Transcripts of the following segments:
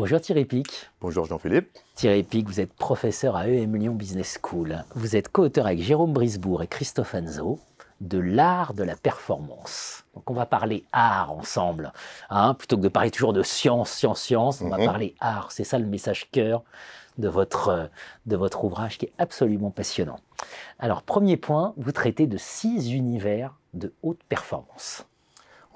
Bonjour Thierry Pic. Bonjour Jean-Philippe. Thierry Pic, vous êtes professeur à EM Lyon Business School. Vous êtes co-auteur avec Jérôme Brisbourg et Christophe Anzo de l'art de la performance. Donc on va parler art ensemble. Hein, plutôt que de parler toujours de science, science, science, on va mhm. parler art. C'est ça le message cœur de votre, de votre ouvrage qui est absolument passionnant. Alors premier point, vous traitez de six univers de haute performance.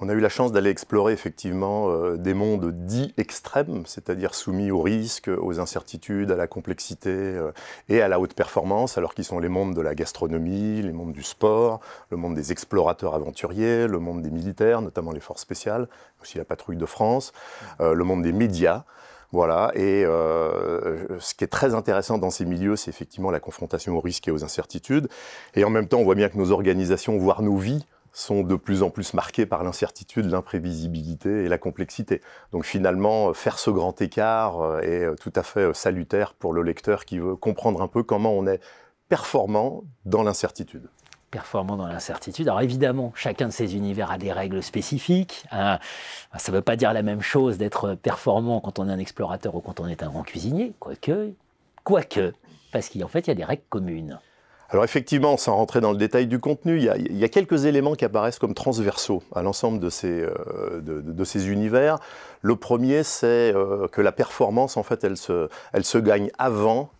On a eu la chance d'aller explorer effectivement euh, des mondes dits extrêmes, c'est-à-dire soumis aux risques, aux incertitudes, à la complexité euh, et à la haute performance, alors qu'ils sont les mondes de la gastronomie, les mondes du sport, le monde des explorateurs aventuriers, le monde des militaires, notamment les forces spéciales, aussi la patrouille de France, euh, le monde des médias. Voilà, et ce qui est très intéressant dans ces milieux, c'est effectivement la confrontation aux risques et aux incertitudes. Et en même temps, on voit bien que nos organisations, voire nos vies, sont de plus en plus marqués par l'incertitude, l'imprévisibilité et la complexité. Donc finalement, euh, faire ce grand écart euh, est euh, tout à fait salutaire pour le lecteur qui veut comprendre un peu comment on est performant dans l'incertitude performant dans l'incertitude. Alors évidemment, chacun de ces univers a des règles spécifiques. Hein. ça ne veut pas dire la même chose d'être performant quand on est un explorateur ou quand on est un grand cuisinier, quoique, quoique, parce qu'en fait, il y a des règles communes. Alors effectivement, sans rentrer dans le détail du contenu, il y a, quelques éléments qui apparaissent comme transversaux à l'ensemble de, ces euh, univers. Le premier, c'est euh, que la performance, en fait, elle se, elle se gagne avant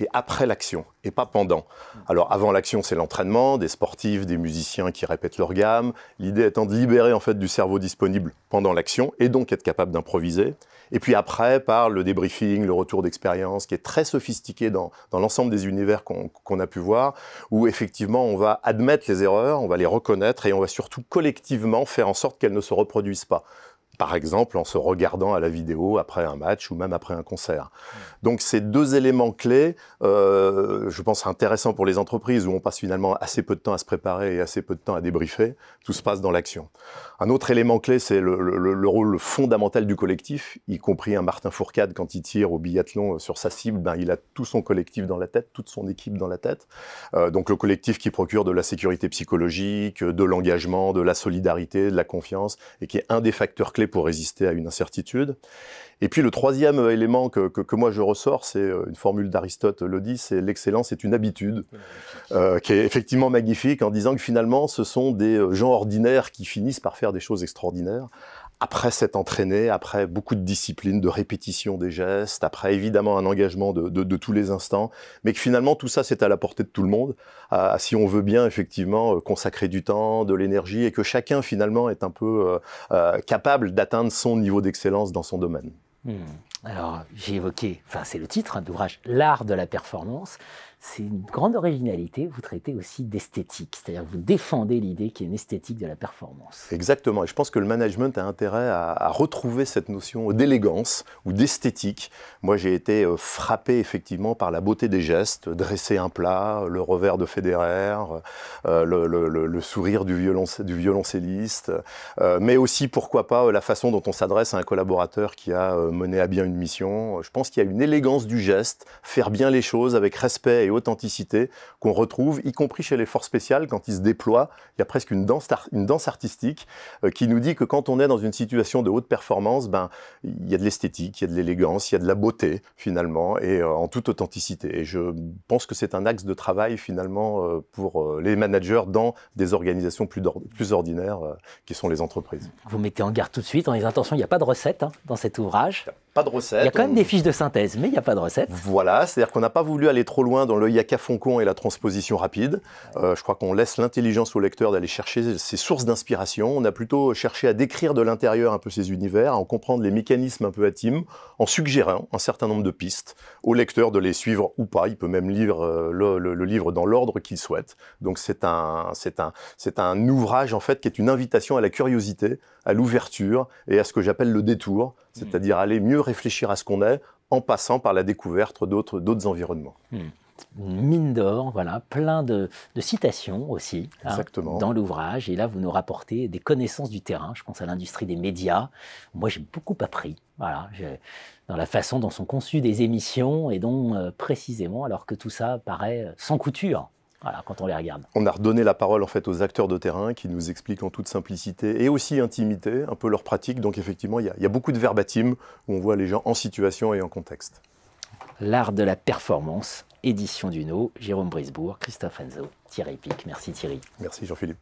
et après l'action, et pas pendant. Alors avant l'action, c'est l'entraînement, des sportifs, des musiciens qui répètent leur gamme, l'idée étant de libérer en fait du cerveau disponible pendant l'action, et donc être capable d'improviser. Et puis après, par le débriefing, le retour d'expérience, qui est très sophistiqué dans, l'ensemble des univers qu'on a pu voir, où effectivement on va admettre les erreurs, on va les reconnaître, et on va surtout collectivement faire en sorte qu'elles ne se reproduisent pas par exemple en se regardant à la vidéo après un match ou même après un concert. Donc ces deux éléments clés, euh, je pense intéressants pour les entreprises où on passe finalement assez peu de temps à se préparer et assez peu de temps à débriefer, tout se passe dans l'action. Un autre élément clé, c'est le, rôle fondamental du collectif, y compris un Martin Fourcade quand il tire au biathlon euh, sur sa cible, ben, il a tout son collectif dans la tête, toute son équipe dans la tête. Euh, donc le collectif qui procure de la sécurité psychologique, de l'engagement, de la solidarité, de la confiance, et qui est un des facteurs clés pour résister à une incertitude. Et puis le troisième élément que, moi je ressors, c'est euh, une formule d'Aristote le dit, c'est l'excellence est une habitude, euh, qui est effectivement magnifique en disant que finalement ce sont des euh, gens ordinaires qui finissent par faire des choses extraordinaires, après s'être entraîné, après beaucoup de discipline, de répétition des gestes, après évidemment un engagement de, tous les instants, mais que finalement tout ça c'est à la portée de tout le monde, si on veut bien effectivement euh, consacrer du temps, de l'énergie, et que chacun finalement est un peu euh, euh, capable d'atteindre son niveau d'excellence dans son domaine. Hmm. Alors j'ai évoqué, enfin c'est le titre hein, d'ouvrage, l'art de la performance c'est une grande originalité, vous traitez aussi d'esthétique, c'est-à-dire vous défendez l'idée qu'il y a une esthétique de la performance. Exactement, et je pense que le management a intérêt à, retrouver cette notion d'élégance ou d'esthétique. Moi, j'ai été euh, frappé effectivement par la beauté des gestes, dresser un plat, le revers de Federer, euh, le, sourire du, du violoncelliste, euh, mais aussi, pourquoi pas, la façon dont on s'adresse à un collaborateur qui a mené à bien une mission. Je pense qu'il y a une élégance du geste, faire bien les choses avec respect et authenticité qu'on retrouve, y compris chez les forces spéciales, quand ils se déploient. Il y a presque une danse, une danse artistique euh, qui nous dit que quand on est dans une situation de haute performance, ben, il y a de l'esthétique, il y a de l'élégance, il y a de la beauté, finalement, et euh, en toute authenticité. Et je pense que c'est un axe de travail, finalement, euh, pour les managers dans des organisations plus, plus ordinaires, qui sont les entreprises. Vous mettez en garde tout de suite en les intentions, il n'y a pas de recette hein, dans cet ouvrage. Pas de recette. Il y a quand même des fiches de synthèse, mais il n'y a pas de recette. Voilà, c'est-à-dire qu'on n'a pas voulu aller trop loin dans le yaka foncon et la transposition rapide. Euh, je crois qu'on laisse l'intelligence au lecteur d'aller chercher ses sources d'inspiration. On a plutôt cherché à décrire de l'intérieur un peu ces univers, à en comprendre les mécanismes un peu intimes, en suggérant un certain nombre de pistes au lecteur de les suivre ou pas. Il peut même lire euh, le, le livre dans l'ordre qu'il souhaite. Donc c'est un, c'est un, c'est un ouvrage en fait qui est une invitation à la curiosité, à l'ouverture et à ce que j'appelle le détour, mmh. c'est-à-dire aller mieux réfléchir à ce qu'on est en passant par la découverte d'autres, d'autres environnements. Hmm. Mine d'or, voilà, plein de, de citations aussi hein, dans l'ouvrage. Et là, vous nous rapportez des connaissances du terrain. Je pense à l'industrie des médias. Moi, j'ai beaucoup appris. Voilà, dans la façon dont sont conçues des émissions et dont euh, précisément, alors que tout ça paraît euh, sans couture quand on les regarde. On a redonné la parole en fait aux acteurs de terrain qui nous expliquent en toute simplicité et aussi intimité un peu leur pratique. Donc effectivement, il y, a, beaucoup de verbatim où on voit les gens en situation et en contexte. L'art de la performance, édition du No Jérôme Brisbourg Christophe Enzo, Thierry Pic. Merci Thierry. Merci Jean-Philippe.